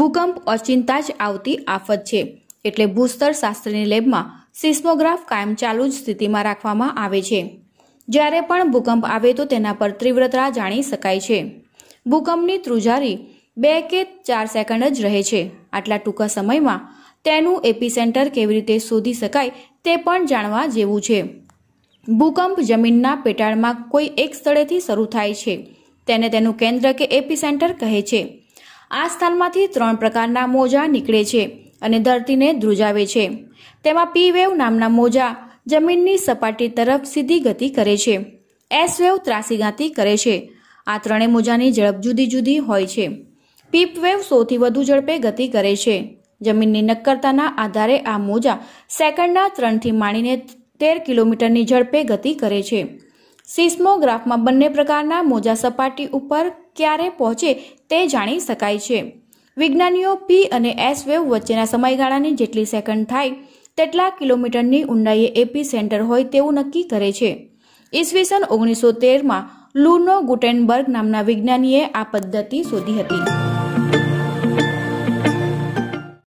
ભૂકંપ અચિંતા જ આવતી આફત છે એટલે ભૂસ્તર શાસ્ત્રની લેબમાં સિસ્મોગ્રાફ કાયમ ચાલુ જ સ્થિતિમાં રાખવામાં આવે છે જ્યારે પણ ભૂકંપ આવે તો તેના પર તીવ્રતા જાણી શકાય છે ભૂકંપની ત્રુજારી બે કે ચાર સેકન્ડ જ રહે છે આટલા ટૂંકા સમયમાં તેનું એપીસેન્ટર કેવી રીતે શોધી શકાય તે પણ જાણવા જેવું છે ભૂકંપ જમીનના પેટાળમાં કોઈ એક સ્થળેથી શરૂ થાય છે તેને તેનું કેન્દ્ર કે એપીસેન્ટર કહે છે આ સ્થાનમાંથી ત્રણ પ્રકારના મોજા નીકળે છે અને ધરતીને ધ્રુજાવે છે તેમાં પી વેવ નામના મોજા જમીનની સપાટી તરફ સીધી ગતિ કરે છે એસ વેવ ત્રાસી ગતિ કરે છે આ ત્રણેય મોજાની ઝડપ જુદી જુદી હોય છે પીપ વેવ સૌથી વધુ ઝડપે ગતિ કરે છે જમીનની નક્કરતાના આધારે આ મોજા સેકન્ડના ત્રણથી માંડીને તેર કિલોમીટરની ઝડપે ગતિ કરે છે સિસ્મોગ્રાફમાં બંને પ્રકારના મોજા સપાટી ઉપર ક્યારે પહોંચે તે જાણી શકાય છે વિજ્ઞાનીઓ પી અને એસ વેવ વચ્ચેના સમયગાળાની જેટલી સેકન્ડ થાય તેટલા કિલોમીટરની ઊંડાઈએ એપી સેન્ટર હોય તેવું નક્કી કરે છે ઈસવીસન ઓગણીસો તેરમાં લુનો ગુટેનબર્ગ નામના વિજ્ઞાનીએ આ પદ્ધતિ શોધી હતી